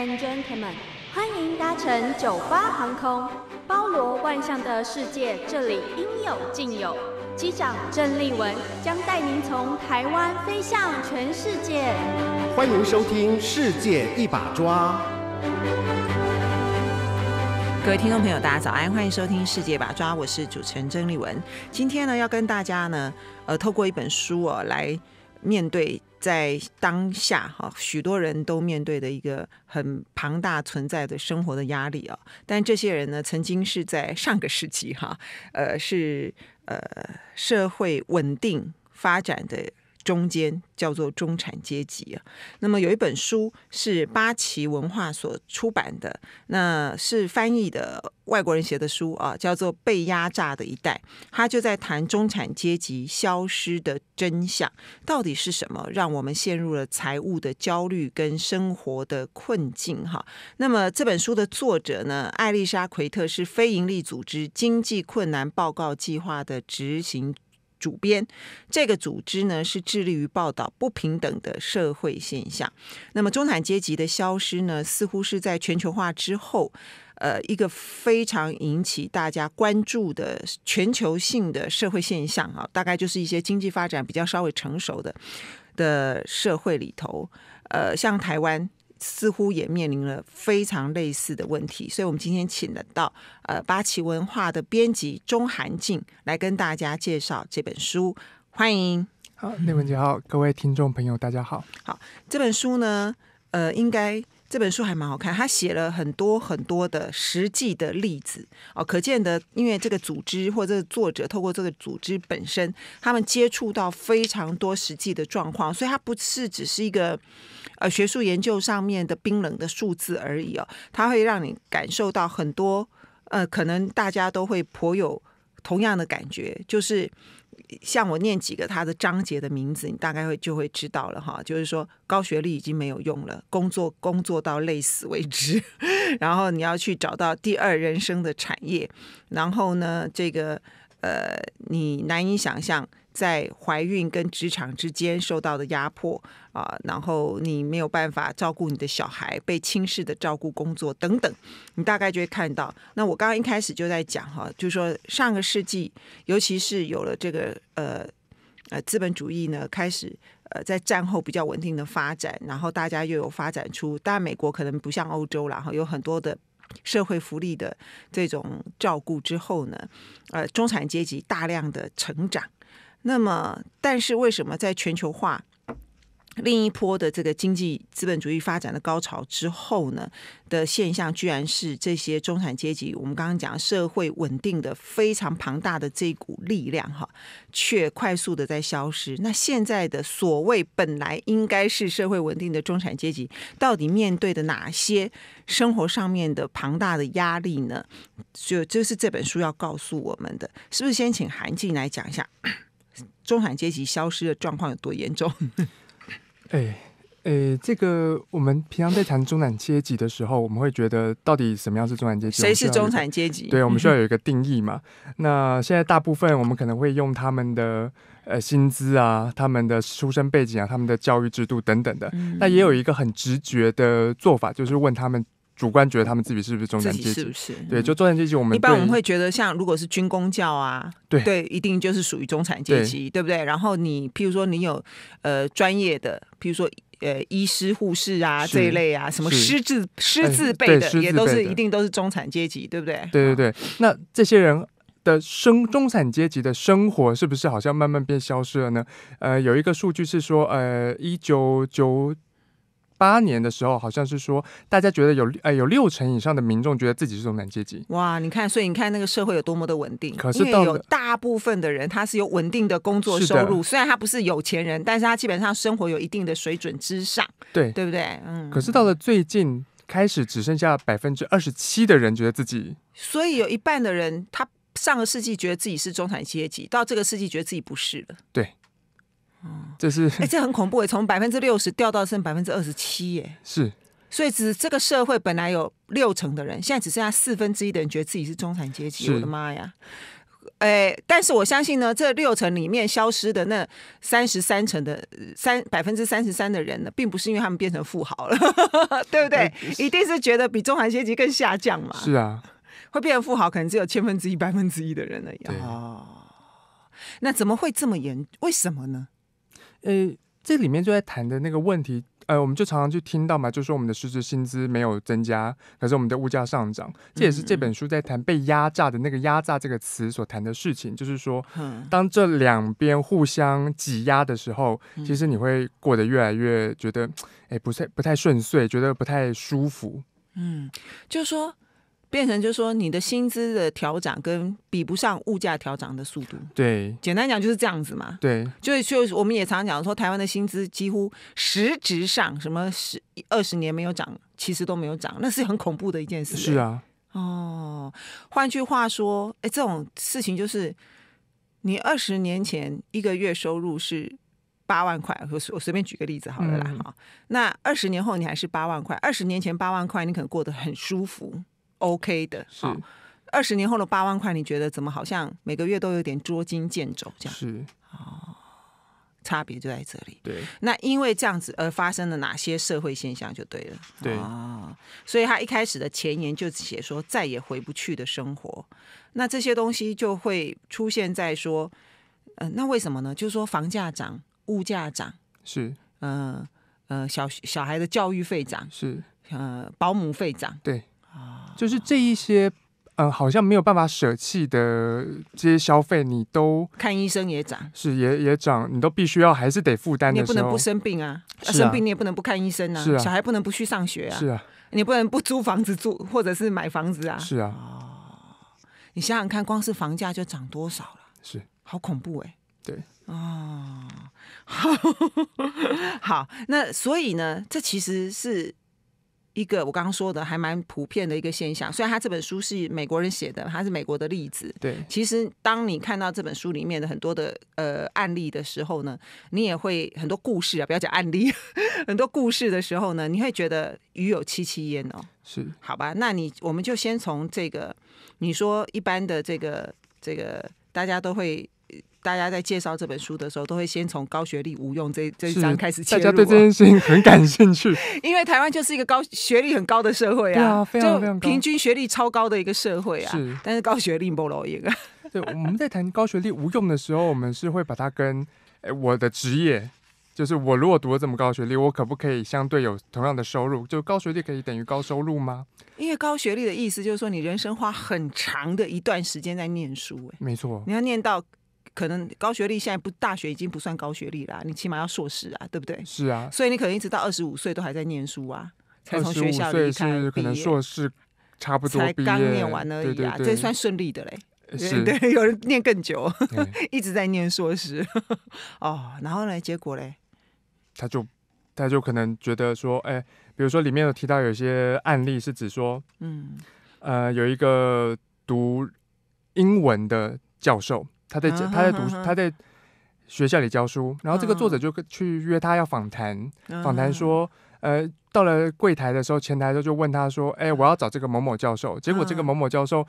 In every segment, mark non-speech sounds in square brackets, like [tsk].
and g e e t l m 生 n 欢迎搭乘九八航空。包罗万象的世界，这里应有尽有。机长郑丽文将带您从台湾飞向全世界。欢迎收听《世界一把抓》。各位听众朋友，大家早安，欢迎收听《世界把抓》，我是主持人郑丽文。今天呢，要跟大家呢，呃，透过一本书哦，来面对。在当下哈，许多人都面对的一个很庞大存在的生活的压力啊，但这些人呢，曾经是在上个世纪哈，呃，是呃社会稳定发展的。中间叫做中产阶级啊，那么有一本书是八旗文化所出版的，那是翻译的外国人写的书啊，叫做《被压榨的一代》，他就在谈中产阶级消失的真相，到底是什么让我们陷入了财务的焦虑跟生活的困境？哈，那么这本书的作者呢，艾丽莎·奎特是非营利组织经济困难报告计划的执行。主编，这个组织呢是致力于报道不平等的社会现象。那么中产阶级的消失呢，似乎是在全球化之后，呃，一个非常引起大家关注的全球性的社会现象啊。大概就是一些经济发展比较稍微成熟的的社会里头，呃，像台湾。似乎也面临了非常类似的问题，所以我们今天请得到呃八旗文化的编辑钟韩静来跟大家介绍这本书，欢迎。好，内文杰好，各位听众朋友大家好。好，这本书呢，呃，应该这本书还蛮好看，他写了很多很多的实际的例子哦，可见的，因为这个组织或者作者透过这个组织本身，他们接触到非常多实际的状况，所以它不是只是一个。呃，学术研究上面的冰冷的数字而已哦，它会让你感受到很多。呃，可能大家都会颇有同样的感觉，就是像我念几个它的章节的名字，你大概会就会知道了哈。就是说，高学历已经没有用了，工作工作到累死为止，[laughs] 然后你要去找到第二人生的产业，然后呢，这个呃，你难以想象。在怀孕跟职场之间受到的压迫啊，然后你没有办法照顾你的小孩，被轻视的照顾工作等等，你大概就会看到。那我刚刚一开始就在讲哈，就是说上个世纪，尤其是有了这个呃呃资本主义呢，开始呃在战后比较稳定的发展，然后大家又有发展出，当然美国可能不像欧洲然后有很多的社会福利的这种照顾之后呢，呃中产阶级大量的成长。那么，但是为什么在全球化另一波的这个经济资本主义发展的高潮之后呢的现象，居然是这些中产阶级，我们刚刚讲社会稳定的非常庞大的这股力量，哈，却快速的在消失。那现在的所谓本来应该是社会稳定的中产阶级，到底面对的哪些生活上面的庞大的压力呢？就就是这本书要告诉我们的，是不是先请韩静来讲一下？中产阶级消失的状况有多严重？[laughs] 哎，诶，这个我们平常在谈中产阶级的时候，我们会觉得到底什么样是中产阶级？谁是中产阶级？对，我们需要有一个定义嘛。那现在大部分我们可能会用他们的呃薪资啊、他们的出生背景啊、他们的教育制度等等的。那也有一个很直觉的做法，就是问他们。主观觉得他们自己是不是中产阶级？是不是？对，就中产阶级，我们一般我们会觉得，像如果是军工教啊，对对，一定就是属于中产阶级，对不对？然后你，譬如说你有呃专业的，譬如说呃医师、护士啊这一类啊，什么师字师字辈的，也都是一定都是中产阶级，对不对？对对对。那这些人的生中产阶级的生活是不是好像慢慢变消失了呢？呃，有一个数据是说，呃，一九九。八年的时候，好像是说大家觉得有呃有六成以上的民众觉得自己是中产阶级。哇，你看，所以你看那个社会有多么的稳定，是到有大部分的人他是有稳定的工作收入，虽然他不是有钱人，但是他基本上生活有一定的水准之上，对对不对？嗯。可是到了最近开始只剩下百分之二十七的人觉得自己，所以有一半的人他上个世纪觉得自己是中产阶级，到这个世纪觉得自己不是了。对。这是哎，这很恐怖哎，从百分之六十掉到剩百分之二十七耶！是，所以只这个社会本来有六成的人，现在只剩下四分之一的人觉得自己是中产阶级。我的妈呀！哎，但是我相信呢，这六成里面消失的那三十三成的三百分之三十三的人呢，并不是因为他们变成富豪了，[laughs] 对不对？一定是觉得比中产阶级更下降嘛？是啊，会变成富豪可能只有千分之一、百分之一的人了呀。那怎么会这么严？为什么呢？呃，这里面就在谈的那个问题，呃，我们就常常去听到嘛，就说我们的实质薪资没有增加，可是我们的物价上涨，这也是这本书在谈被压榨的那个压榨这个词所谈的事情，就是说，当这两边互相挤压的时候，其实你会过得越来越觉得，哎，不太不太顺遂，觉得不太舒服，嗯，就是说。变成就是说，你的薪资的调涨跟比不上物价调涨的速度。对，简单讲就是这样子嘛。对，就就我们也常常讲说，台湾的薪资几乎实质上什么十二十年没有涨，其实都没有涨，那是很恐怖的一件事。是啊。哦，换句话说，哎，这种事情就是你二十年前一个月收入是八万块，我我随便举个例子好了啦。哈，那二十年后你还是八万块，二十年前八万块你可能过得很舒服。OK 的，是二十年后的八万块，你觉得怎么好像每个月都有点捉襟见肘这样？是哦，差别就在这里。对，那因为这样子而发生了哪些社会现象就对了。对啊，所以他一开始的前言就写说再也回不去的生活。那这些东西就会出现在说，呃，那为什么呢？就是说房价涨，物价涨，是，嗯呃，小小孩的教育费涨，是，呃，保姆费涨，对。就是这一些，嗯，好像没有办法舍弃的这些消费，你都看医生也涨，是也也涨，你都必须要还是得负担。你也不能不生病啊，生病你也不能不看医生啊，小孩不能不去上学啊，你不能不租房子住或者是买房子啊，是啊。你想想看，光是房价就涨多少了，是好恐怖哎。对哦。[laughs] 好，那所以呢，这其实是。一个我刚刚说的还蛮普遍的一个现象，虽然他这本书是美国人写的，他是美国的例子。对，其实当你看到这本书里面的很多的呃案例的时候呢，你也会很多故事啊，不要讲案例，[laughs] 很多故事的时候呢，你会觉得鱼有七七焉哦。是，好吧，那你我们就先从这个，你说一般的这个这个大家都会。大家在介绍这本书的时候，都会先从高学历无用这这一章开始切入。大家对这件事情很感兴趣，[laughs] 因为台湾就是一个高学历很高的社会啊，对啊，非常非常平均学历超高的一个社会啊。是，但是高学历不容易啊。[laughs] 对，我们在谈高学历无用的时候，我们是会把它跟诶我的职业，就是我如果读了这么高学历，我可不可以相对有同样的收入？就高学历可以等于高收入吗？因为高学历的意思就是说，你人生花很长的一段时间在念书，哎，没错，你要念到。可能高学历现在不大学已经不算高学历啦，你起码要硕士啊，对不对？是啊，所以你可能一直到二十五岁都还在念书啊，才从学校里才可能硕士差不多才刚念完而已啊，这算顺利的嘞。是，对，有人念更久，[laughs] 一直在念硕士 [laughs] 哦。然后呢，结果嘞？他就他就可能觉得说，哎，比如说里面有提到有些案例是指说，嗯，呃，有一个读英文的教授。他在他在读他在学校里教书，然后这个作者就去约他要访谈，访谈说，呃，到了柜台的时候，前台就就问他说，哎，我要找这个某某教授，结果这个某某教授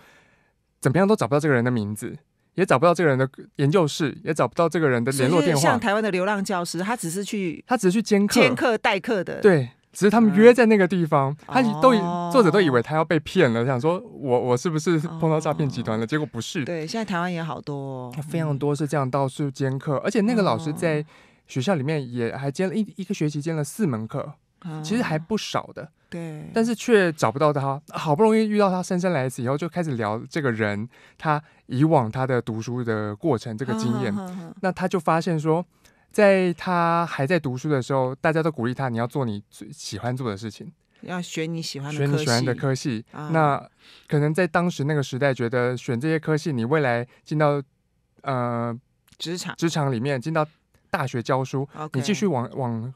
怎么样都找不到这个人的名字，也找不到这个人的研究室，也找不到这个人的联络电话。像台湾的流浪教师，他只是去他只是去兼兼课代课的，对。只是他们约在那个地方，他都作者都以为他要被骗了，想说我我是不是碰到诈骗集团了？结果不是。对，现在台湾也好多，非常多是这样到处兼课，而且那个老师在学校里面也还兼了一一个学期兼了四门课，其实还不少的。对，但是却找不到他。好不容易遇到他，姗姗来迟以后就开始聊这个人他以往他的读书的过程这个经验，那他就发现说。在他还在读书的时候，大家都鼓励他：你要做你最喜欢做的事情，要选你喜欢，选你喜欢的科系。那可能在当时那个时代，觉得选这些科系，你未来进到呃职场、职场里面，进到大学教书，你继续往往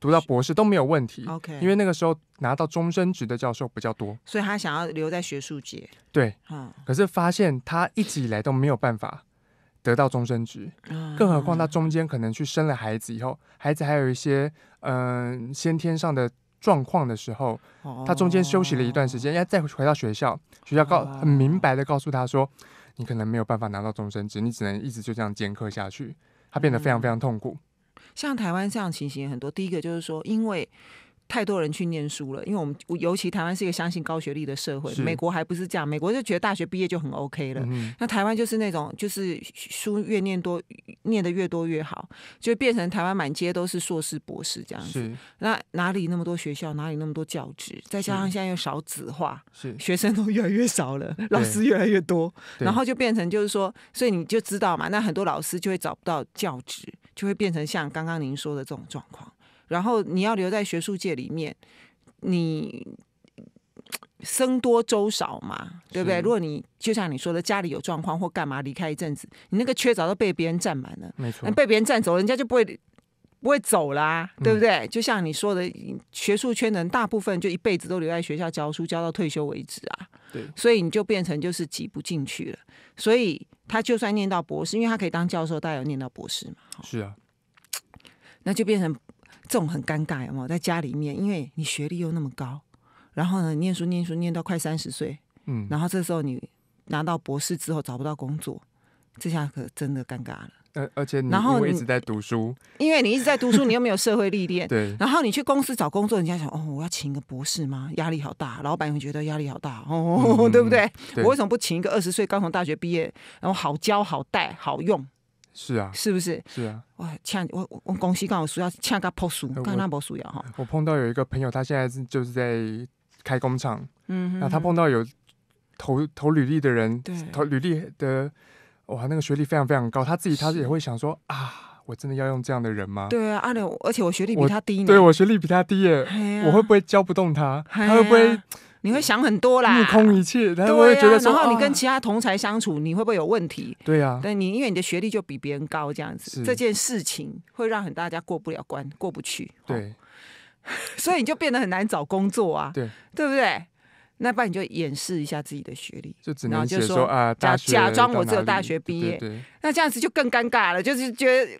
读到博士都没有问题。OK，因为那个时候拿到终身职的教授比较多，所以他想要留在学术界。对，可是发现他一直以来都没有办法。得到终身职，更何况他中间可能去生了孩子以后，孩子还有一些嗯先天上的状况的时候，他中间休息了一段时间，要再回到学校，学校告很明白的告诉他说，你可能没有办法拿到终身职，你只能一直就这样兼课下去，他变得非常非常痛苦。像台湾这样情形很多，第一个就是说因为。太多人去念书了，因为我们尤其台湾是一个相信高学历的社会。美国还不是这样，美国就觉得大学毕业就很 OK 了。那台湾就是那种，就是书越念多，念的越多越好，就变成台湾满街都是硕士博士这样子。那哪里那么多学校，哪里那么多教职？再加上现在又少子化，是学生都越来越少了，老师越来越多，然后就变成就是说，所以你就知道嘛，那很多老师就会找不到教职，就会变成像刚刚您说的这种状况。然后你要留在学术界里面，你僧多粥少嘛，对不对？如果你就像你说的家里有状况或干嘛离开一阵子，你那个缺早都被别人占满了，没错，被别人占走，人家就不会不会走啦，对不对？就像你说的，学术圈人大部分就一辈子都留在学校教书，教到退休为止啊。对，所以你就变成就是挤不进去了。所以他就算念到博士，因为他可以当教授，他有念到博士嘛。是啊，那就变成。这种很尴尬，有没有？在家里面，因为你学历又那么高，然后呢，念书念书念到快三十岁，嗯，然后这时候你拿到博士之后找不到工作，这下可真的尴尬了。而而且然后你一直在读书，因为你一直在读书，你又没有社会历练，对。然后你去公司找工作，人家想，哦，我要请一个博士吗？压力好大，老板会觉得压力好大，哦，[laughs] 对不对？我为什么不请一个二十岁刚从大学毕业，然后好教、好带、好用？是啊，是不是？是啊，哇！欠我我公司刚好需要欠个破士，刚好破士要哈。我碰到有一个朋友，他现在是就是在开工厂，嗯，那他碰到有投投履历的人，投履历的，哇，那个学历非常非常高，他自己他也会想说啊，我真的要用这样的人吗？对啊，阿刘，而且我学历比他低，对，我学历比他低耶，我会不会教不动他？他会不会？你会想很多啦，悟空一切，然后觉得，然后你跟其他同才相处，你会不会有问题？对呀，但你因为你的学历就比别人高，这样子这件事情会让很大家过不了关，过不去。对，[laughs] 所以你就变得很难找工作啊，对，对不对？那不然你就掩饰一下自己的学历，就只能就说啊，假假装我只有大学毕业，那这样子就更尴尬了，就是觉得。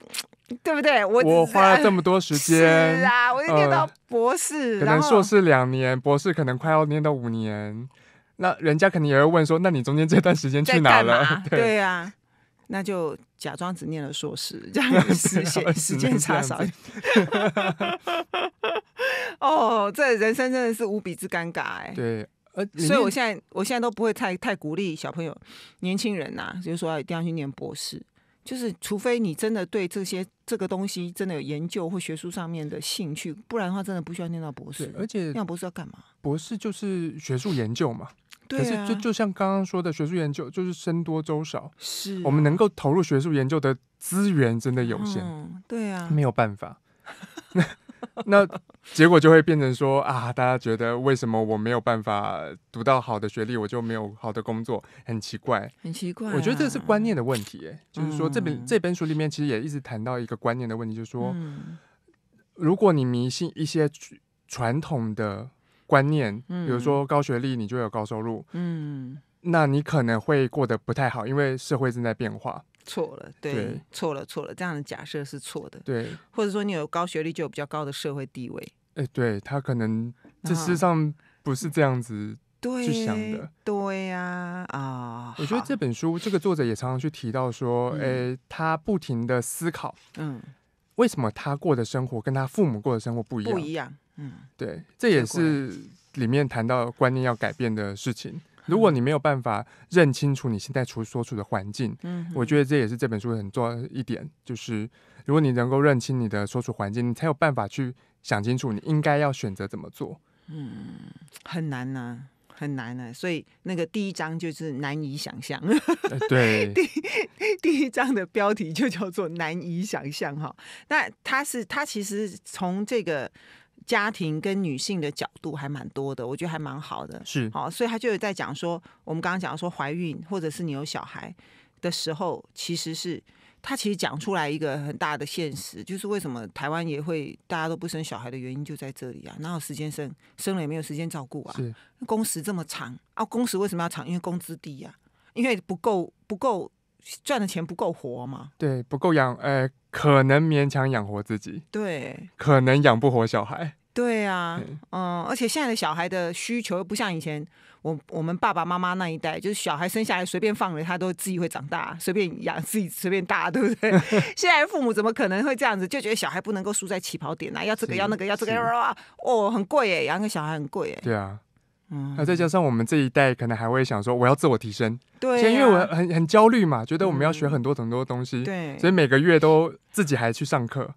对不对？我我花了这么 [laughs] 多时间，是啊，我就念到博士，可能硕士两年，博士可能快要念到五年。那人家肯定也会问说，那你中间这段时间去哪了？[laughs] 对啊，那就假装只念了硕士，这样子时 [laughs] 间时间差少。哦，这人生真的是无比之尴尬哎。对，呃，所以我现在我现在都不会太太鼓励小朋友、年轻人呐，就是说一定要去念博士。就是，除非你真的对这些这个东西真的有研究或学术上面的兴趣，不然的话，真的不需要念到博士。而且念博士要干嘛？博士就是学术研究嘛。对啊。可是，就就像刚刚说的，学术研究就是僧多粥少。是。我们能够投入学术研究的资源真的有限。嗯，对啊。没有办法。[laughs] [laughs] 那结果就会变成说啊，大家觉得为什么我没有办法读到好的学历，我就没有好的工作，很奇怪，很奇怪。我觉得这是观念的问题，哎，就是说这本这本书里面其实也一直谈到一个观念的问题，就是说，如果你迷信一些传统的观念，比如说高学历你就有高收入，嗯，那你可能会过得不太好，因为社会正在变化。错了，对，错了，错了，这样的假设是错的，对，或者说你有高学历就有比较高的社会地位，哎，对他可能这世上不是这样子去想的，对呀，啊，我觉得这本书这个作者也常常去提到说，哎，他不停的思考，嗯，为什么他过的生活跟他父母过的生活不一样，不一样，嗯，对，这也是里面谈到观念要改变的事情。如果你没有办法认清楚你现在处所处的环境，嗯，我觉得这也是这本书很重要一点，就是如果你能够认清你的所处环境，你才有办法去想清楚你应该要选择怎么做。嗯，很难呢，很难呢。所以那个第一章就是难以想象。对，[laughs] 第第一章的标题就叫做难以想象哈。那它是它其实从这个。家庭跟女性的角度还蛮多的，我觉得还蛮好的。是，好，所以他就有在讲说，我们刚刚讲说怀孕或者是你有小孩的时候，其实是他其实讲出来一个很大的现实，就是为什么台湾也会大家都不生小孩的原因就在这里啊，哪有时间生？生了也没有时间照顾啊，是，工时这么长啊，工时为什么要长？因为工资低呀，因为不够不够赚的钱不够活嘛，对，不够养，哎。可能勉强养活自己，对，可能养不活小孩。对啊，嗯，而且现在的小孩的需求又不像以前，我我们爸爸妈妈那一代，就是小孩生下来随便放了，他都自己会长大，随便养自己随便大，对不对？现在父母怎么可能会这样子，就觉得小孩不能够输在起跑点啊，要这个要那个要这个，哇哦，很贵耶，养个小孩很贵耶，对啊。那再加上我们这一代可能还会想说，我要自我提升，对，因为我很很焦虑嘛，觉得我们要学很多很多东西，对，所以每个月都自己还去上课，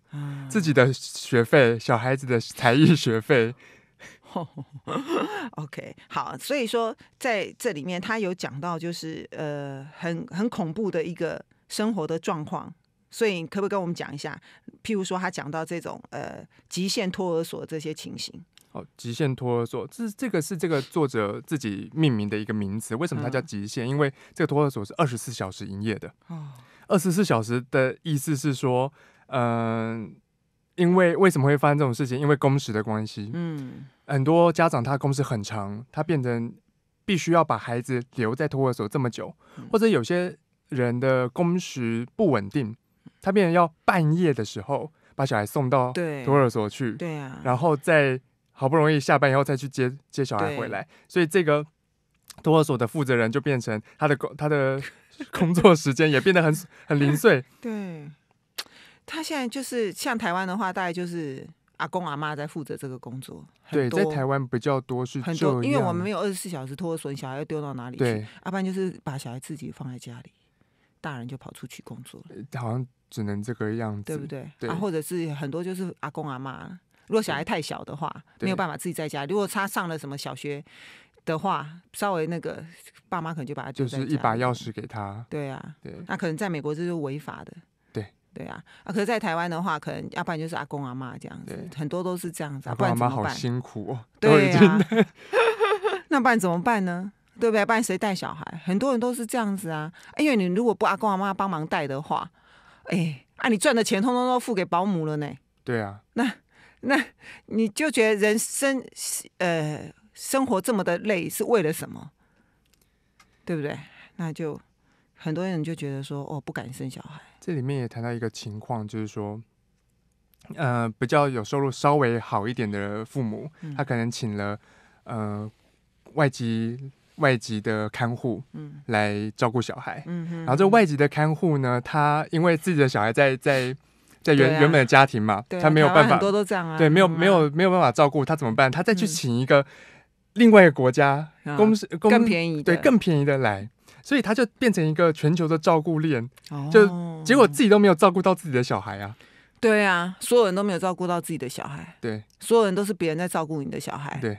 自己的学费，小孩子的才艺学费。[laughs] OK，好，所以说在这里面，他有讲到就是呃，很很恐怖的一个生活的状况，所以可不可以跟我们讲一下？譬如说，他讲到这种呃，极限托儿所这些情形。哦，极限托儿所，这这个是这个作者自己命名的一个名词。为什么它叫极限？因为这个托儿所是二十四小时营业的。哦，二十四小时的意思是说，嗯，因为为什么会发生这种事情？因为工时的关系。嗯，很多家长他工时很长，他变成必须要把孩子留在托儿所这么久，或者有些人的工时不稳定，他变成要半夜的时候把小孩送到托儿所去。对啊，然后再。好不容易下班以后再去接接小孩回来，所以这个托儿所的负责人就变成他的工，他的工作时间也变得很 [laughs] 很零碎。[laughs] 对他现在就是像台湾的话，大概就是阿公阿妈在负责这个工作。对，在台湾比较多是很多，因为我们没有二十四小时托儿所，小孩要丢到哪里去？阿般就是把小孩自己放在家里，大人就跑出去工作了。好像只能这个样子，对不对？啊，或者是很多就是阿公阿妈。如果小孩太小的话，没有办法自己在家。如果他上了什么小学的话，稍微那个爸妈可能就把他就是一把钥匙给他。对啊，对，那可能在美国这是违法的。对对啊，啊，可是，在台湾的话，可能要不然就是阿公阿妈这样子，很多都是这样子。阿爸阿妈好辛苦哦，对，啊，[laughs] 那不然怎么办呢？对不对？不然谁带小孩？很多人都是这样子啊。因为你如果不阿公阿妈帮忙带的话，哎，啊，你赚的钱通通都付给保姆了呢。对啊，那。那你就觉得人生呃生活这么的累是为了什么？对不对？那就很多人就觉得说哦不敢生小孩。这里面也谈到一个情况，就是说，呃，比较有收入稍微好一点的父母，他可能请了呃外籍外籍的看护，嗯，来照顾小孩，嗯然后这外籍的看护呢，他因为自己的小孩在在。在原原本的家庭嘛，他没有办法，对，没有没有没有办法照顾他怎么办？他再去请一个另外一个国家公司、更便宜，对，更便宜的来，所以他就变成一个全球的照顾链，就结果自己都没有照顾到自己的小孩啊，对啊，所有人都没有照顾到自己的小孩，对，所有人都是别人在照顾你的小孩，对。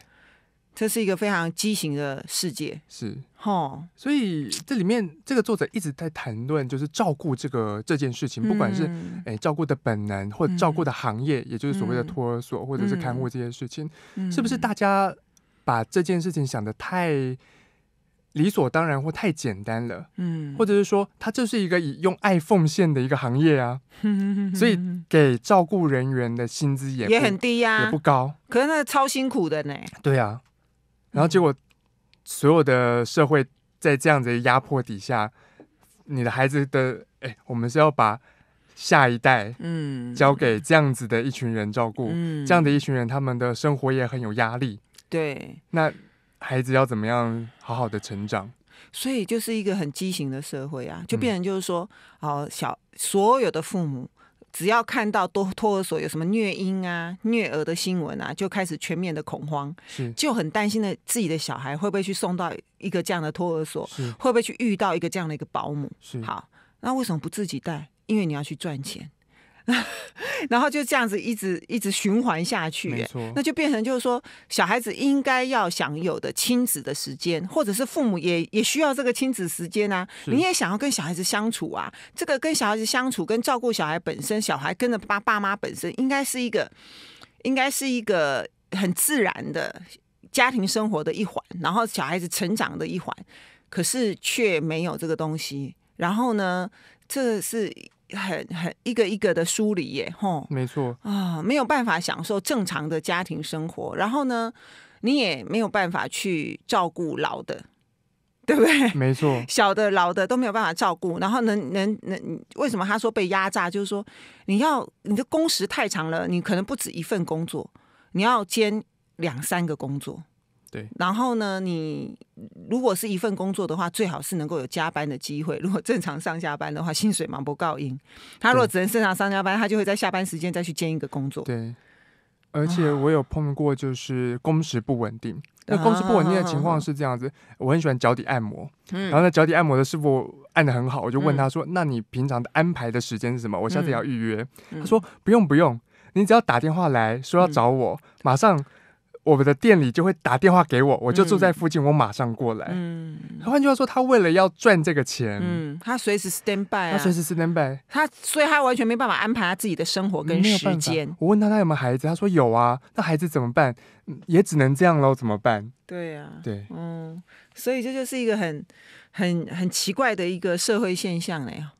这是一个非常畸形的世界，是哈。所以这里面这个作者一直在谈论，就是照顾这个这件事情，不管是哎照顾的本能，或照顾的行业，也就是所谓的托儿所或者是看护这些事情，是不是大家把这件事情想的太理所当然或太简单了？嗯，或者是说，它就是一个以用爱奉献的一个行业啊。[laughs] 所以给照顾人员的薪资也也很低呀，也不高，可是那超辛苦的呢？对啊，然后结果，所有的社会在这样子压迫底下，你的孩子的哎，我们是要把下一代嗯交给这样子的一群人照顾，这样的一群人他们的生活也很有压力。对，那孩子要怎么样好好的成长？所以就是一个很畸形的社会啊，就变成就是说，好小所有的父母。只要看到多托儿所有什么虐婴啊、虐儿的新闻啊，就开始全面的恐慌，是，就很担心的自己的小孩会不会去送到一个这样的托儿所，会不会去遇到一个这样的一个保姆？是，好，那为什么不自己带？因为你要去赚钱。[laughs] 然后就这样子一直一直循环下去，没错，那就变成就是说，小孩子应该要享有的亲子的时间，或者是父母也也需要这个亲子时间啊。你也想要跟小孩子相处啊，这个跟小孩子相处、跟照顾小孩本身，小孩跟着爸爸妈本身，应该是一个，应该是一个很自然的家庭生活的一环，然后小孩子成长的一环，可是却没有这个东西。然后呢，这是。很很一个一个的梳理耶，吼，没错啊，没有办法享受正常的家庭生活，然后呢，你也没有办法去照顾老的，对不对？[laughs] 没错，小的老的都没有办法照顾，然后能能能，为什么他说被压榨？就是说，你要你的工时太长了，你可能不止一份工作，你要兼两三个工作。然后呢，你如果是一份工作的话，最好是能够有加班的机会。如果正常上下班的话，薪水忙不告应。他如果只能正常上下班，他就会在下班时间再去兼一个工作。对，而且我有碰过，就是工时不稳定。那工时不稳定的情况是这样子：我很喜欢脚底按摩，然后那脚底按摩的师傅按的很好，我就问他说：“那你平常的安排的时间是什么？”我下次要预约。他说：“不用不用，你只要打电话来说要找我，马上。”我们的店里就会打电话给我，我就住在附近，我马上过来。嗯，换句话说，他为了要赚这个钱，嗯，他随时 stand by，他随时 stand by，他所以他完全没办法安排他自己的生活跟时间。我问他他有没有孩子，他说有啊，那孩子怎么办？也只能这样喽，怎么办？对呀，对，嗯，所以这就是一个很很很奇怪的一个社会现象哎呀。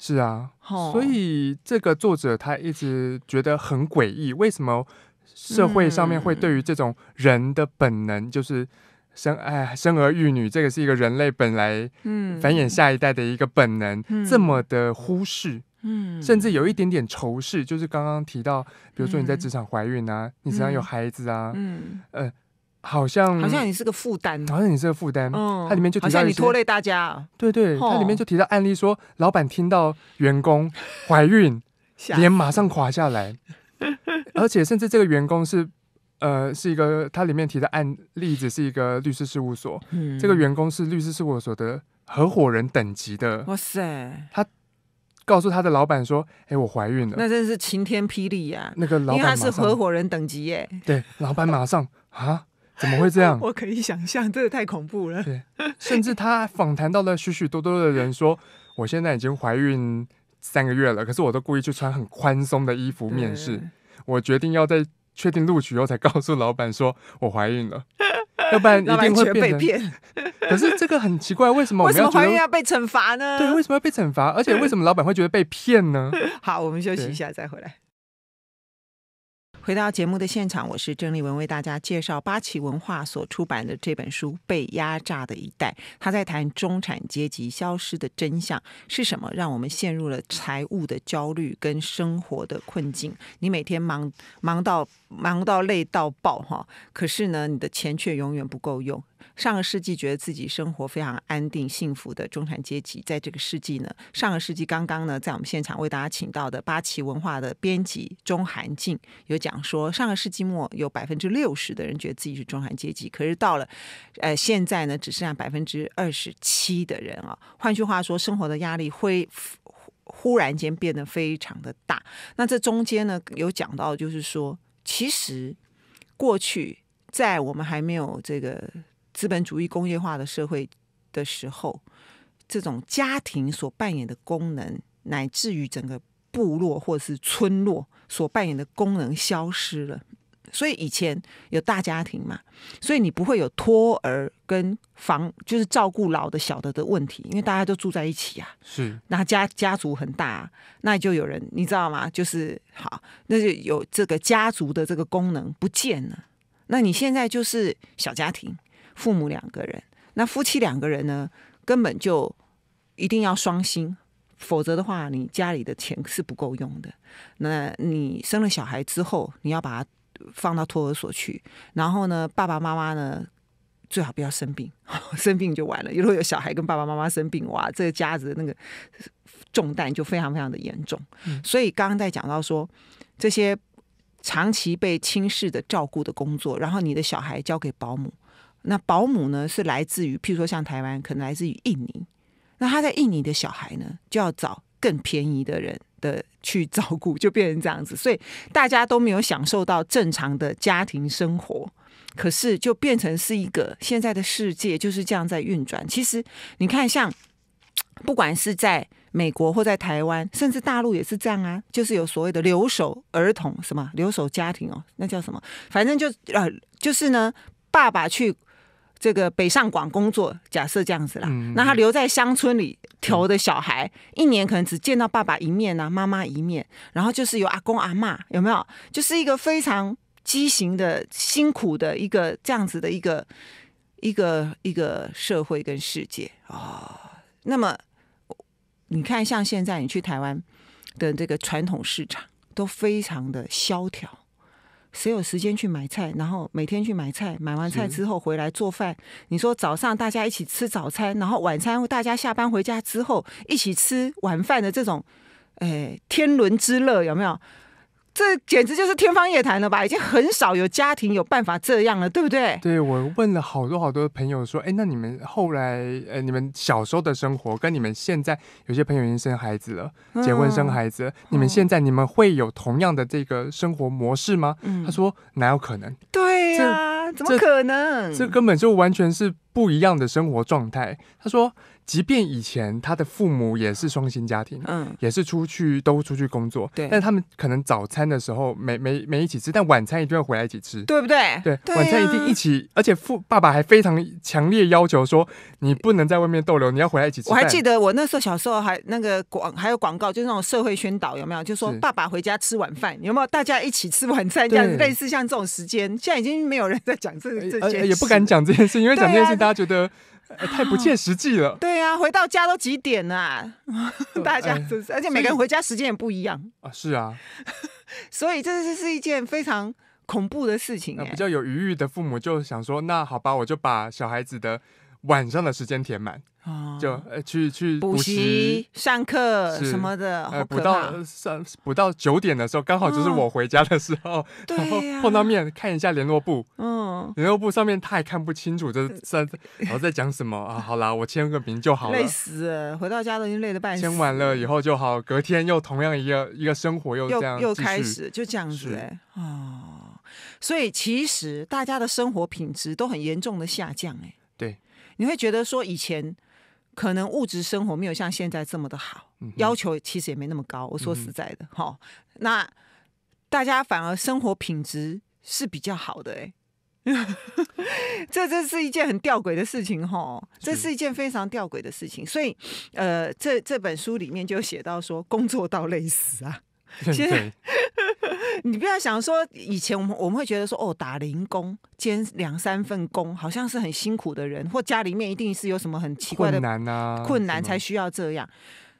是啊，所以这个作者他一直觉得很诡异，为什么？社会上面会对于这种人的本能，就是生哎生儿育女，这个是一个人类本来嗯繁衍下一代的一个本能，这么的忽视，嗯，甚至有一点点仇视，就是刚刚提到，比如说你在职场怀孕啊，你身上有孩子啊，嗯，呃，好像好像你是个负担，好像你是个负担，它里面就提到你拖累大家，对对，它里面就提到案例说，老板听到员工怀孕，脸马上垮下来。[laughs] 而且甚至这个员工是，呃，是一个他里面提的案例，只是一个律师事务所，这个员工是律师事务所的合伙人等级的。哇塞！他告诉他的老板说：“哎，我怀孕了。”那真是晴天霹雳呀！那个老板是合伙人等级耶。对，老板马上啊，怎么会这样？[laughs] 我可以想象，真的太恐怖了。对，甚至他访谈到了许许多多的人说：“我现在已经怀孕。”三个月了，可是我都故意去穿很宽松的衣服面试。我决定要在确定录取后才告诉老板说我怀孕了，[laughs] 要不然一定会被骗。可是这个很奇怪，为什么 [laughs] 我们要怀孕要被惩罚呢？对，为什么要被惩罚？而且为什么老板会觉得被骗呢？[laughs] 好，我们休息一下再回来。回到节目的现场，我是郑丽文，为大家介绍八旗文化所出版的这本书《被压榨的一代》。他在谈中产阶级消失的真相是什么，让我们陷入了财务的焦虑跟生活的困境。你每天忙忙到忙到累到爆哈，可是呢，你的钱却永远不够用。上个世纪觉得自己生活非常安定幸福的中产阶级，在这个世纪呢，上个世纪刚刚呢，在我们现场为大家请到的八旗文化的编辑钟韩静有讲说，上个世纪末有百分之六十的人觉得自己是中产阶级，可是到了呃现在呢，只剩下百分之二十七的人啊。换句话说，生活的压力会忽然间变得非常的大。那这中间呢，有讲到就是说，其实过去在我们还没有这个。资本主义工业化的社会的时候，这种家庭所扮演的功能，乃至于整个部落或者是村落所扮演的功能消失了。所以以前有大家庭嘛，所以你不会有托儿跟房，就是照顾老的小的的问题，因为大家都住在一起啊。是，那家家族很大，那就有人，你知道吗？就是好，那就有这个家族的这个功能不见了。那你现在就是小家庭。父母两个人，那夫妻两个人呢？根本就一定要双薪，否则的话，你家里的钱是不够用的。那你生了小孩之后，你要把他放到托儿所去，然后呢，爸爸妈妈呢最好不要生病，[laughs] 生病就完了。如果有小孩跟爸爸妈妈生病，哇，这个家子的那个重担就非常非常的严重。所以刚刚在讲到说，这些长期被轻视的照顾的工作，然后你的小孩交给保姆。那保姆呢是来自于譬如说像台湾，可能来自于印尼。那他在印尼的小孩呢，就要找更便宜的人的去照顾，就变成这样子。所以大家都没有享受到正常的家庭生活，可是就变成是一个现在的世界就是这样在运转。其实你看，像不管是在美国或在台湾，甚至大陆也是这样啊，就是有所谓的留守儿童什么留守家庭哦，那叫什么？反正就呃，就是呢，爸爸去。这个北上广工作，假设这样子啦，那他留在乡村里调的小孩，一年可能只见到爸爸一面啊，妈妈一面，然后就是有阿公阿妈，有没有？就是一个非常畸形的、辛苦的一个这样子的一个一个一个社会跟世界啊。那么你看，像现在你去台湾的这个传统市场，都非常的萧条。谁有时间去买菜？然后每天去买菜，买完菜之后回来做饭。你说早上大家一起吃早餐，然后晚餐大家下班回家之后一起吃晚饭的这种，哎，天伦之乐有没有？这简直就是天方夜谭了吧？已经很少有家庭有办法这样了，对不对？对，我问了好多好多朋友说：“哎，那你们后来，呃，你们小时候的生活跟你们现在，有些朋友已经生孩子了，结婚生孩子，你们现在你们会有同样的这个生活模式吗？”他说：“哪有可能？对呀，怎么可能？这根本就完全是不一样的生活状态。”他说。即便以前他的父母也是双薪家庭，嗯，也是出去都出去工作，对，但他们可能早餐的时候没没没一起吃，但晚餐一定要回来一起吃，对不对？对，晚餐一定一起，而且父爸爸还非常强烈要求说，你不能在外面逗留，你要回来一起吃。我还记得我那时候小时候还那个广还有广告，就是那种社会宣导有没有？就说爸爸回家吃晚饭，有没有大家一起吃晚餐？这样类似像这种时间，现在已经没有人在讲这这些，也不敢讲这件事，因为讲这件事大家觉得。太不切实际了。[laughs] 对呀，回到家都几点了？大家，而且每个人回家时间也不一样啊。是啊，[laughs] 所以这是是一件非常恐怖的事情。比较有余裕的父母就想说：那好吧，我就把小孩子的晚上的时间填满。就去去补习上课什么的，补到上补到九点的时候，刚好就是我回家的时候，[laughs] 然后碰到面看一下联络簿，嗯，联络簿上面他也看不清楚，这三然后在讲什么啊？好啦，我签个名就好了。累死了，回到家都已经累得半死。签完了以后就好，隔天又同样一个一个生活又这样又开始，就这样子哎，哦，所以其实大家的生活品质都很严重的下降哎，对，你会觉得说以前。可能物质生活没有像现在这么的好，要求其实也没那么高。我说实在的，哈，那大家反而生活品质是比较好的，哎，[laughs] 这这是一件很吊诡的事情，哈，这是一件非常吊诡的事情。所以，呃，这这本书里面就写到说，工作到累死啊，其实。你不要想说，以前我们我们会觉得说，哦，打零工兼两三份工，好像是很辛苦的人，或家里面一定是有什么很奇怪的困难，困难才需要这样。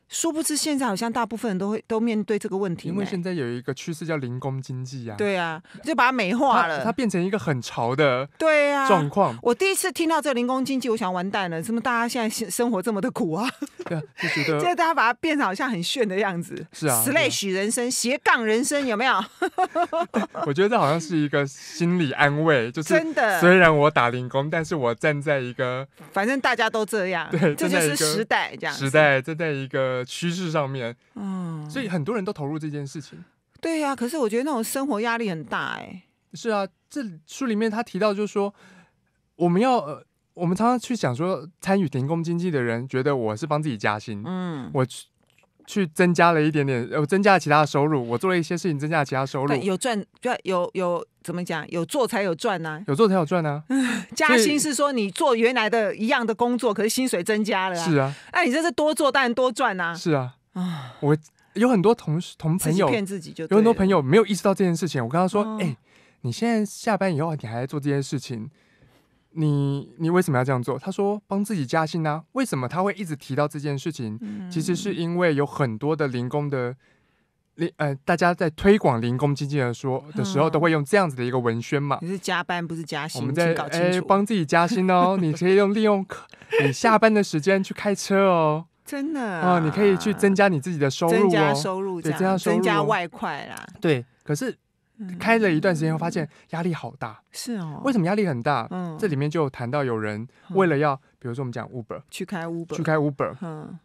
殊不知，现在好像大部分人都会都面对这个问题。因为现在有一个趋势叫零工经济啊。对啊，就把它美化了。它变成一个很潮的对啊状况。我第一次听到这个零工经济，我想完蛋了，怎么大家现在生生活这么的苦啊？对就觉得。[laughs] 就是大家把它变成好像很炫的样子。是啊。人生、斜杠人生有没有？[laughs] 我觉得这好像是一个心理安慰，就是真的。虽然我打零工，但是我站在一个，反正大家都这样。对，这就是时代这样。时代这在一个。趋势上面，嗯，所以很多人都投入这件事情。对呀，可是我觉得那种生活压力很大哎。是啊，这书里面他提到就是说，我们要呃。我们常常去想说，参与停工经济的人觉得我是帮自己加薪，嗯，我去去增加了一点点，呃，增加了其他的收入，我做了一些事情，增加了其他收入，有赚对，有有。怎么讲？有做才有赚呐！有做才有赚呐！加薪是说你做原来的一样的工作，可是薪水增加了。是啊，那你这是多做当然多赚呐。是啊，啊，我有很多同事、同朋友，骗自己就有很多朋友没有意识到这件事情。我跟他说，哎，你现在下班以后你还在做这件事情，你你为什么要这样做？他说帮自己加薪呐。为什么他会一直提到这件事情？其实是因为有很多的零工的。零呃，大家在推广零工经济的说的时候，都会用这样子的一个文宣嘛。你是加班，不是加薪。我们在诶帮自己加薪哦，你可以用利用你下班的时间去开车哦。[laughs] 真的。哦，你可以去增加你自己的收入。增加收入。对，增加收入，增加外快啦。对，可是开了一段时间后，发现压力好大。是哦。为什么压力很大？嗯，这里面就谈到有人为了要，比如说我们讲 Uber 去开 Uber 去开 Uber，嗯。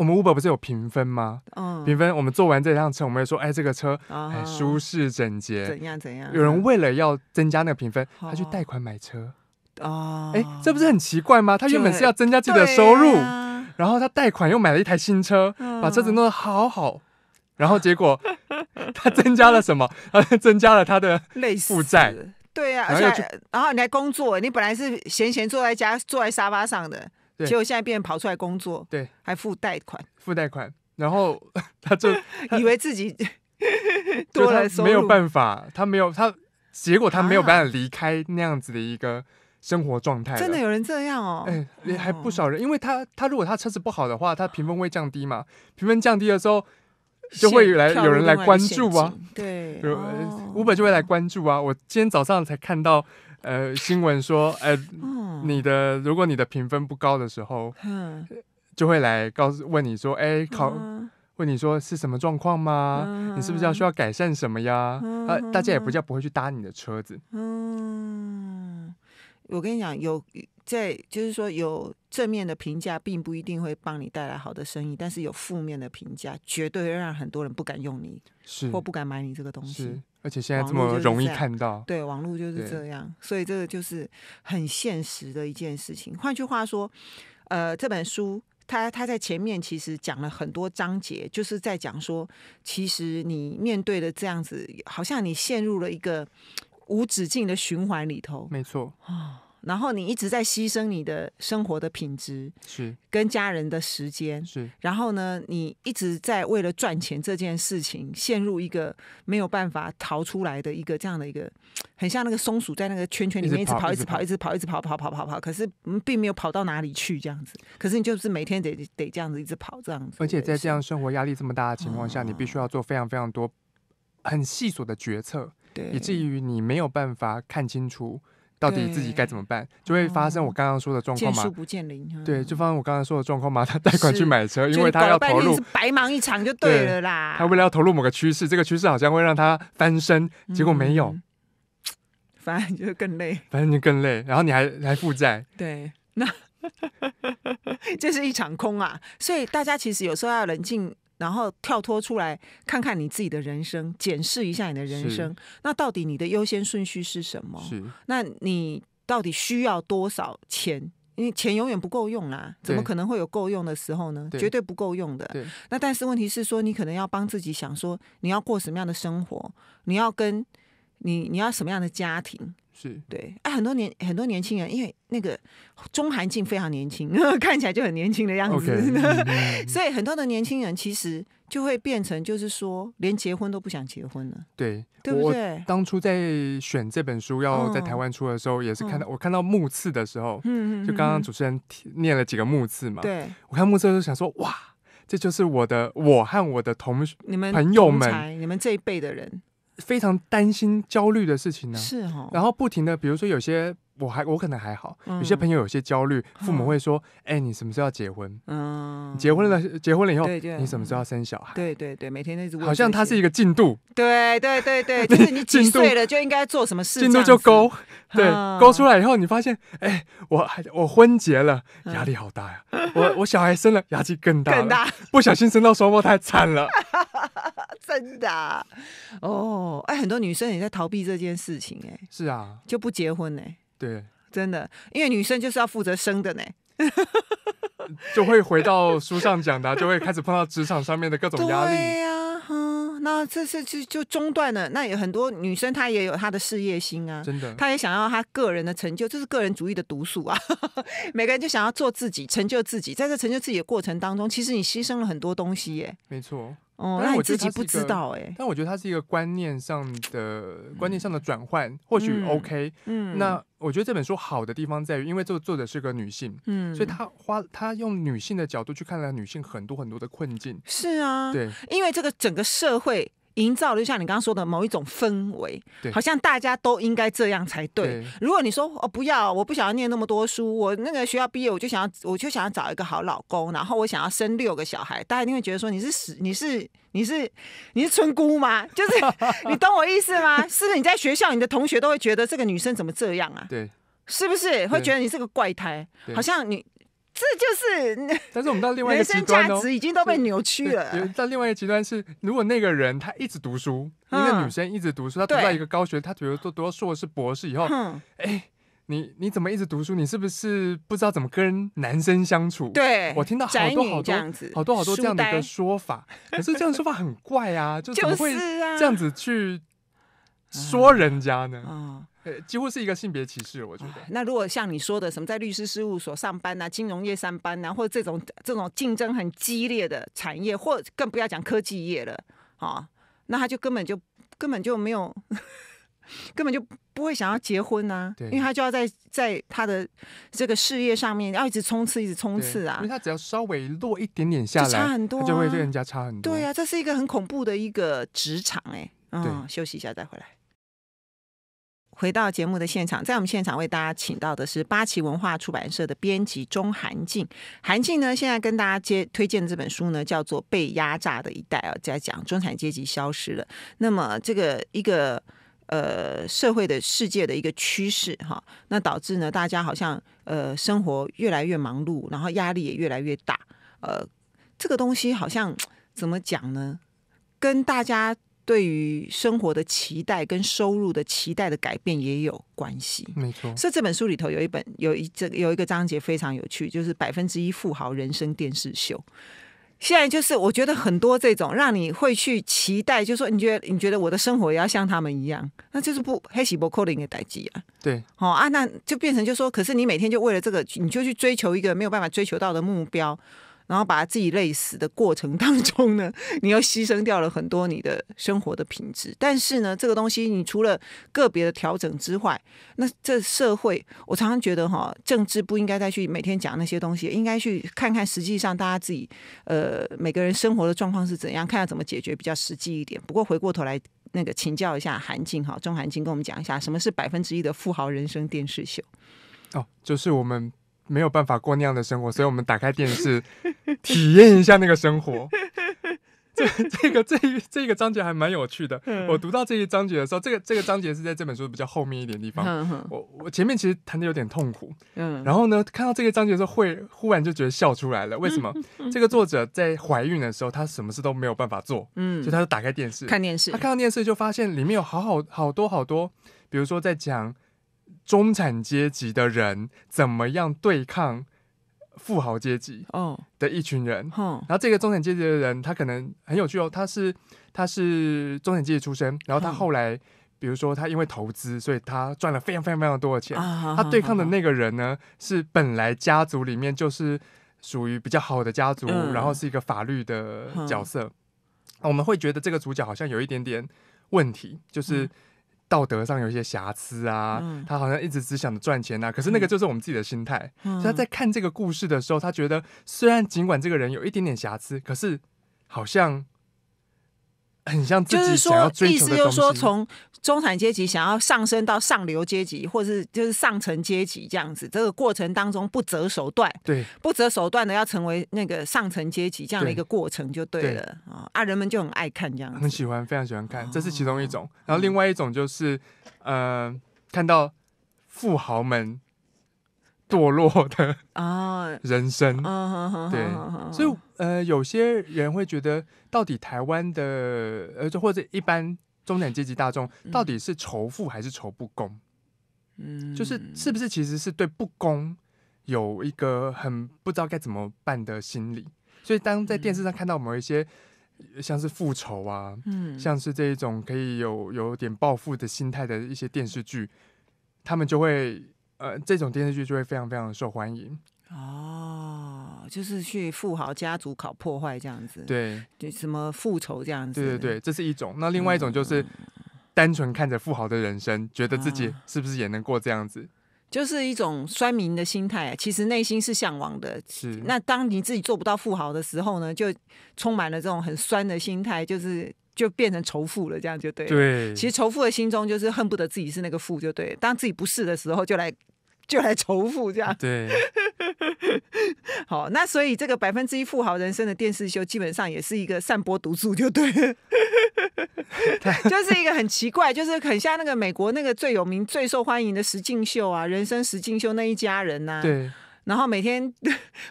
我们五百不是有评分吗？评分，我们坐完这辆车，我们会说，哎，这个车很舒适、整洁，怎样怎样？有人为了要增加那个评分，他去贷款买车哦，哎，这不是很奇怪吗？他原本是要增加自己的收入，然后他贷款又买了一台新车，把车子弄得好好，然后结果 [laughs] 他增加了什么？他 [laughs] 增加了他的负债。对呀，而且然后你来工作，你本来是闲闲坐在家，坐在沙发上的。结果现在变成跑出来工作，对，还付贷款，付贷款，然后 [laughs] 他就 [laughs] 以为自己 [laughs] 多了，没有办法，他没有他，结果他没有办法离开那样子的一个生活状态。真的有人这样哦，哎，还不少人，因为他他如果他车子不好的话，他评分会降低嘛，评分降低的时候就会来有人来关注啊，对，五本就会来关注啊，我今天早上才看到。呃，新闻说，呃，你的如果你的评分不高的时候，就会来告诉问你说，哎，考问你说是什么状况吗？你是不是要需要改善什么呀？呃，大家也不叫不会去搭你的车子。嗯，我跟你讲，有在就是说有正面的评价，并不一定会帮你带来好的生意，但是有负面的评价，绝对会让很多人不敢用你，是或不敢买你这个东西。而且现在这么容易看到，对，网络就是这样，所以这个就是很现实的一件事情。换句话说，呃，这本书它它在前面其实讲了很多章节，就是在讲说，其实你面对的这样子，好像你陷入了一个无止境的循环里头，没错啊。然后你一直在牺牲你的生活的品质，是跟家人的时间，是。然后呢，你一直在为了赚钱这件事情陷入一个没有办法逃出来的一个这样的一个，很像那个松鼠在那个圈圈里面一直跑，一直跑，一直跑，一直跑，跑跑跑跑。可是并没有跑到哪里去这样子，可是你就是每天得得这样子一直跑这样子。而且在这样生活压力这么大的情况下，你必须要做非常非常多很细琐的决策，以至于你没有办法看清楚。到底自己该怎么办，就会发生我刚刚说的状况吗？见不见林。对，就发生我刚刚说的状况嘛。他贷款去买车，因为他要投入，白忙一场就对了啦。他为了要投入某个趋势，这个趋势好像会让他翻身，结果没有，[tsk] 反而就更累。反正就更累，然后你还还负债。对，那 [laughs] 这是一场空啊！所以大家其实有时候要冷静。然后跳脱出来，看看你自己的人生，检视一下你的人生。那到底你的优先顺序是什么？是，那你到底需要多少钱？因为钱永远不够用啊，怎么可能会有够用的时候呢？绝对不够用的。那但是问题是说，你可能要帮自己想说，你要过什么样的生活？你要跟。你你要什么样的家庭？是对啊，很多年很多年轻人，因为那个中韩境非常年轻，[laughs] 看起来就很年轻的样子 [laughs] [laughs] 所以很多的年轻人其实就会变成，就是说连结婚都不想结婚了。对，对不对？当初在选这本书要在台湾出的时候，也是看到我看到木刺的时候，就刚刚主持人念了几个木刺嘛。对，我看木刺就想说，哇，这就是我的我和我的同学、你们朋友们、你们这一辈的人。非常担心、焦虑的事情呢？是哦。然后不停的，比如说有些我还我可能还好，有些朋友有些焦虑，父母会说：“哎，你什么时候要结婚？嗯，结婚了，结婚了以后，你什么时候要生小孩？对对对，每天那在好像它是一个进度。对对对对，[laughs] 就是你进度了就应该做什么事，进度就勾。[laughs] 对勾出来以后，你发现哎，我还我婚结了，压力好大呀！我我小孩生了，压力更大更大，不小心生到双胞胎，惨了。真的哦，哎，很多女生也在逃避这件事情，哎，是啊，就不结婚呢。对，真的，因为女生就是要负责生的呢，[laughs] 就会回到书上讲的，就会开始碰到职场上面的各种压力对呀。嗯，那这是就就中断了。那有很多女生她也有她的事业心啊，真的，她也想要她个人的成就，这是个人主义的毒素啊。[laughs] 每个人就想要做自己，成就自己，在这成就自己的过程当中，其实你牺牲了很多东西耶。没错。但我自己不知道欸。但我觉得它是一个观念上的观念上的转换，或许 OK。嗯，那我觉得这本书好的地方在于，因为这个作者是个女性，嗯，所以她花她用女性的角度去看了女性很多很多的困境。是啊，对，因为这个整个社会。营造了，就像你刚刚说的某一种氛围，好像大家都应该这样才对。如果你说哦不要，我不想要念那么多书，我那个学校毕业，我就想要，我就想要找一个好老公，然后我想要生六个小孩，大家一定会觉得说你是死，你是你是你是村姑吗？就是 [laughs] [laughs] 你懂我意思吗？是不是你在学校你的同学都会觉得这个女生怎么这样啊？对，是不是会觉得你是个怪胎？好像你。是就是，但是我们到另外一个极端，值已经都被扭曲了。到另外一个极端是，如果那个人他一直读书，一个女生一直读书，她读到一个高学，她读说读到硕士博士以后，哎，你你怎么一直读书？你是不是不知道怎么跟男生相处？对，我听到好多好多好多好多这样的一个说法，可是这样说法很怪啊，就怎么会 [laughs] 这样子去说人家呢？啊。呃，几乎是一个性别歧视，我觉得。那如果像你说的，什么在律师事务所上班呐，金融业上班，或者这种这种竞争很激烈的产业，或更不要讲科技业了，啊，那他就根本就根本就没有，[laughs] 根本就不会想要结婚呐，因为他就要在在他的这个事业上面要一直冲刺，一直冲刺啊。因为他只要稍微落一点点下来，差很多，就会跟人家差很多。对啊，这是一个很恐怖的一个职场哎，嗯，休息一下再回来。回到节目的现场，在我们现场为大家请到的是八旗文化出版社的编辑钟韩静。韩静呢，现在跟大家接推荐的这本书呢，叫做《被压榨的一代》啊，在讲中产阶级消失了，那么这个一个呃社会的世界的一个趋势哈，那导致呢，大家好像呃生活越来越忙碌，然后压力也越来越大。呃，这个东西好像 [tsk] 怎么讲呢？跟大家。对于生活的期待跟收入的期待的改变也有关系，没错。所以这本书里头有一本有一这有一个章节非常有趣，就是《百分之一富豪人生电视秀》。现在就是我觉得很多这种让你会去期待，就是说你觉得你觉得我的生活也要像他们一样，那就是不黑喜伯扣零个代金啊？对，哦啊，那就变成就说，可是你每天就为了这个，你就去追求一个没有办法追求到的目标。然后把自己累死的过程当中呢，[laughs] 你又牺牲掉了很多你的生活的品质。但是呢，这个东西你除了个别的调整之外，那这社会我常常觉得哈，政治不应该再去每天讲那些东西，应该去看看实际上大家自己呃每个人生活的状况是怎样，看下怎么解决比较实际一点。不过回过头来那个请教一下韩静哈，钟韩静跟我们讲一下什么是百分之一的富豪人生电视秀哦，就是我们。没有办法过那样的生活，所以我们打开电视，[laughs] 体验一下那个生活。[laughs] 这、这个、这、这个章节还蛮有趣的。我读到这一章节的时候，这个、这个章节是在这本书比较后面一点地方。我、我前面其实谈的有点痛苦。嗯。然后呢，看到这个章节的时候，会忽然就觉得笑出来了。为什么？这个作者在怀孕的时候，她什么事都没有办法做。嗯。所以她就打开电视看电视。她看到电视，就发现里面有好好好多好多，比如说在讲。中产阶级的人怎么样对抗富豪阶级？的一群人。然后这个中产阶级的人，他可能很有趣哦。他是他是中产阶级出身，然后他后来，比如说他因为投资，所以他赚了非常非常非常多的钱。他对抗的那个人呢，是本来家族里面就是属于比较好的家族，然后是一个法律的角色。我们会觉得这个主角好像有一点点问题，就是。道德上有一些瑕疵啊，他好像一直只想着赚钱啊。可是那个就是我们自己的心态。他在看这个故事的时候，他觉得虽然尽管这个人有一点点瑕疵，可是好像。很像，就是说，意思就是说，从中产阶级想要上升到上流阶级，或是就是上层阶级这样子，这个过程当中不择手段，对，不择手段的要成为那个上层阶级这样的一个过程就对了啊！啊，人们就很爱看这样，很喜欢，非常喜欢看，这是其中一种。然后另外一种就是，呃，看到富豪们。堕落的啊，人生，对，所以呃，有些人会觉得，到底台湾的呃，就或者一般中产阶级大众，到底是仇富还是仇不公？嗯，就是是不是其实是对不公有一个很不知道该怎么办的心理？所以当在电视上看到某一些像是复仇啊，嗯，像是这一种可以有有点报复的心态的一些电视剧，他们就会。呃，这种电视剧就会非常非常受欢迎哦，就是去富豪家族搞破坏这样子，对，就什么复仇这样子，对对对，这是一种。那另外一种就是单纯看着富豪的人生，觉得自己是不是也能过这样子，就是一种酸民的心态。其实内心是向往的，是。那当你自己做不到富豪的时候呢，就充满了这种很酸的心态，就是就变成仇富了，这样就对。对。其实仇富的心中就是恨不得自己是那个富，就对。当自己不是的时候，就来。就来仇富这样对，[laughs] 好，那所以这个百分之一富豪人生的电视秀，基本上也是一个散播毒素，就对，[laughs] 就是一个很奇怪，就是很像那个美国那个最有名、最受欢迎的石境秀啊，人生石境秀那一家人呐，对，[laughs] 然后每天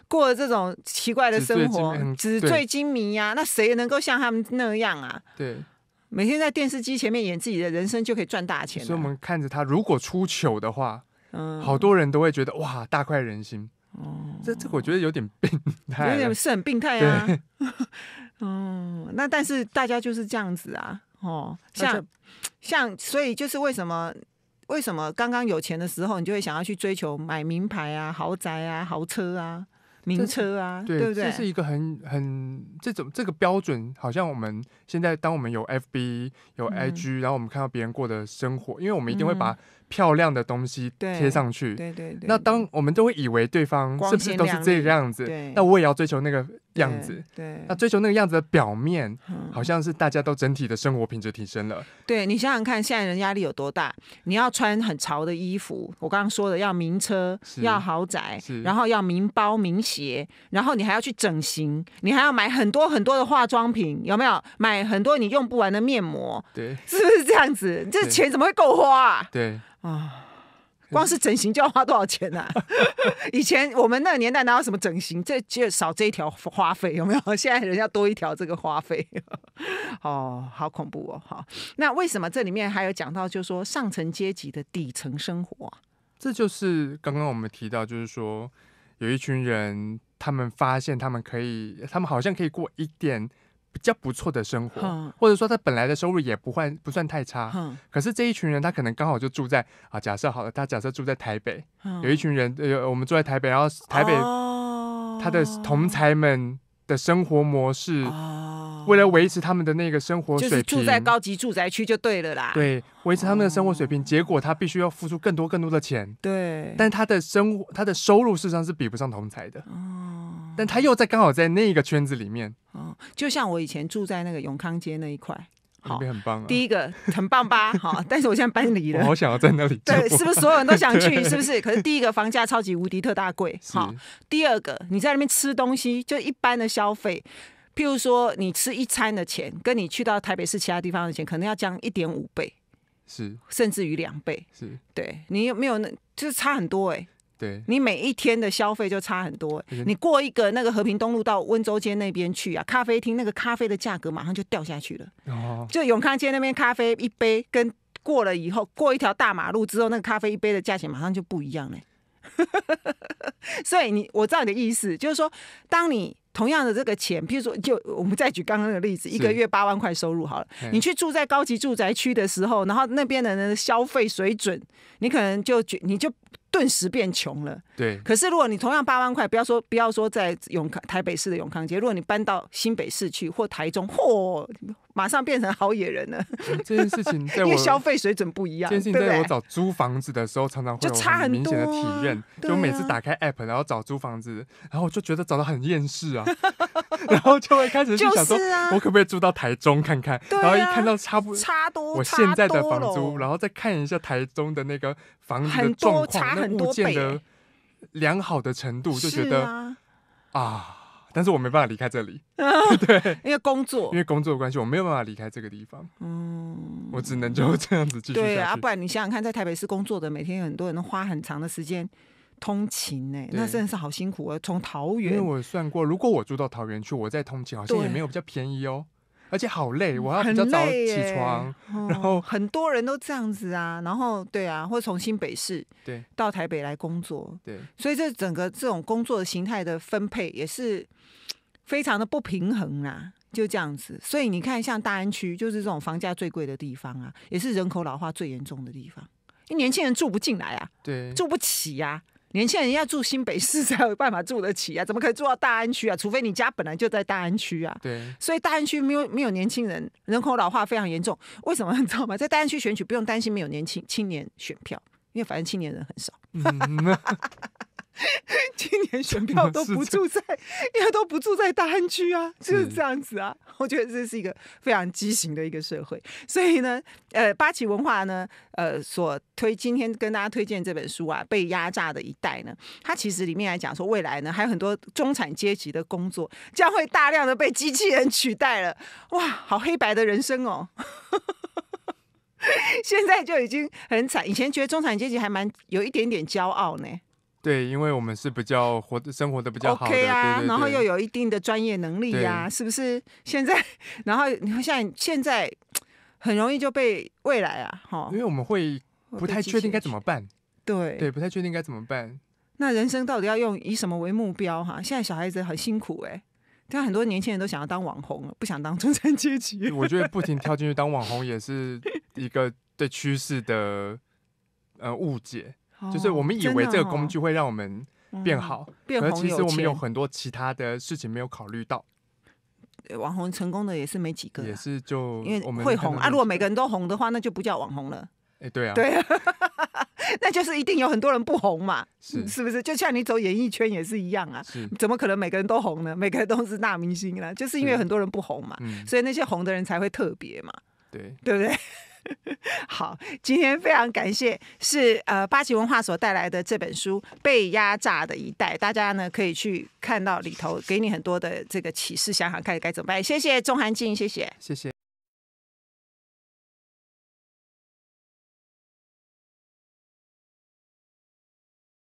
过这种奇怪的生活，纸醉金迷呀，那谁能够像他们那样啊？对，每天在电视机前面演自己的人生就可以赚大钱，所以我们看着他如果出糗的话。好多人都会觉得哇，大快人心哦！这这，我觉得有点病态，有点是很病态啊。[laughs] 哦，那但是大家就是这样子啊，哦，像像，所以就是为什么为什么刚刚有钱的时候，你就会想要去追求买名牌啊、豪宅啊、豪车啊？名车啊，对，对？这是一个很很这种这个标准。好像我们现在，当我们有 F B 有 I G，然后我们看到别人过的生活，因为我们一定会把漂亮的东西贴上去。对对对。那当我们都会以为对方是不是都是这个样子？那我也要追求那个。样子，对，那追求那个样子的表面，好像是大家都整体的生活品质提升了。对你想想看，现在人压力有多大？你要穿很潮的衣服，我刚刚说的要名车、要豪宅，然后要名包、名鞋，然后你还要去整形，你还要买很多很多的化妆品，有没有？买很多你用不完的面膜，对，是不是这样子？这钱怎么会够花啊？对，啊。光是整形就要花多少钱呐？[laughs] 以前我们那个年代哪有什么整形？这就少这一条花费有没有？[laughs] 现在人要多一条这个花费，[laughs] 哦，好恐怖哦！好，那为什么这里面还有讲到，就是说上层阶级的底层生活？这就是刚刚我们提到，就是说有一群人，他们发现他们可以，他们好像可以过一点。比较不错的生活，或者说他本来的收入也不坏，不算太差。可是这一群人，他可能刚好就住在啊，假设好了，他假设住在台北，有一群人，呃，我们住在台北，然后台北他的同才们的生活模式，为了维持他们的那个生活水平，住在高级住宅区就对了啦。对，维持他们的生活水平，结果他必须要付出更多更多的钱。对，但他的生活他的收入事实上是比不上同才的。但他又在刚好在那个圈子里面，哦，就像我以前住在那个永康街那一块，好，第一个很棒吧，哈，[laughs] 但是我现在搬离了。我想要在那里对，是不是所有人都想去？[laughs] 是不是？可是第一个房价超级无敌特大贵，好，第二个你在那边吃东西，就一般的消费，譬如说你吃一餐的钱，跟你去到台北市其他地方的钱，可能要降一点五倍，是，甚至于两倍，是，对你有没有那，就是差很多哎。对你每一天的消费就差很多。你过一个那个和平东路到温州街那边去啊，咖啡厅那个咖啡的价格马上就掉下去了。哦，就永康街那边咖啡一杯，跟过了以后过一条大马路之后，那个咖啡一杯的价钱马上就不一样了。[laughs] 所以你我知道你的意思，就是说，当你同样的这个钱，比如说，就我们再举刚刚那个例子，一个月八万块收入好了，你去住在高级住宅区的时候，然后那边的人的消费水准，你可能就觉你就。顿时变穷了。对，可是如果你同样八万块，不要说不要说在永康台北市的永康街，如果你搬到新北市去或台中，嚯，马上变成好野人了。这件事情在我消费水准不一样，[laughs] 这件事情在我找租房子的时候，常常就差很多。明显的体验，就每次打开 app 然后找租房子，然后我就觉得找到很厌世啊，[laughs] 然后就会开始想说，我可不可以住到台中看看？然后一看到差不差多，我现在的房租，然后再看一下台中的那个房子状况，那物件的。良好的程度就觉得啊，但是我没办法离开这里，[laughs] 对，因为工作，因为工作的关系，我没有办法离开这个地方。嗯，我只能就这样子继续对啊，不然你想想看，在台北市工作的，每天有很多人都花很长的时间通勤，呢。那真的是好辛苦哦。从桃园，因为我算过，如果我住到桃园去，我在通勤好像也没有比较便宜哦。而且好累，我要比较早起床，然后很多人都这样子啊，然后对啊，或从新北市对到台北来工作，对，所以这整个这种工作的形态的分配也是非常的不平衡啦，就这样子。所以你看，像大安区就是这种房价最贵的地方啊，也是人口老化最严重的地方，因年轻人住不进来啊，对，住不起呀。年轻人要住新北市才有办法住得起啊，[laughs] 怎么可以住到大安区啊？除非你家本来就在大安区啊。对。所以大安区没有没有年轻人，人口老化非常严重。为什么你知道吗？在大安区选举不用担心没有年轻青年选票，因为反正青年人很少。[laughs] 今年选票都不住在，因为都不住在大安区啊，[laughs] 就是这样子啊。[laughs] 我觉得这是一个非常畸形的一个社会。所以呢，呃，八旗文化呢，呃，所推今天跟大家推荐这本书啊，《被压榨的一代》呢，它其实里面来讲说，未来呢还有很多中产阶级的工作将会大量的被机器人取代了。哇，好黑白的人生哦！现在就已经很惨。以前觉得中产阶级还蛮有一点点骄傲呢。对，因为我们是比较活的生活的比较好的，然后又有一定的专业能力呀，是不是？现在，然后你看，现在现在很容易就被未来啊，哈，因为我们会不太确定该怎么办。对对，不太确定该怎么办。那人生到底要用以什么为目标？哈，现在小孩子很辛苦哎，他很多年轻人都想要当网红，不想当中产阶级。我觉得不停跳进去当网红 [laughs] 也是一个对趋势的呃误解。就是我们以为这个工具会让我们变好，而其实我们有很多其他的事情没有考虑到。网红成功的也是没几个，也是就因为会红啊。如果每个人都红的话，那就不叫网红了。哎，对啊，对啊，[laughs] 那就是一定有很多人不红嘛，是是不是？就像你走演艺圈也是一样啊，怎么可能每个人都红呢？每个人都是大明星呢？就是因为很多人不红嘛，所以那些红的人才会特别嘛，对对不对？[laughs] 好，今天非常感谢，是呃八旗文化所带来的这本书《被压榨的一代》，大家呢可以去看到里头，给你很多的这个启示，想想看该怎么办。谢谢钟汉静，谢谢，谢谢。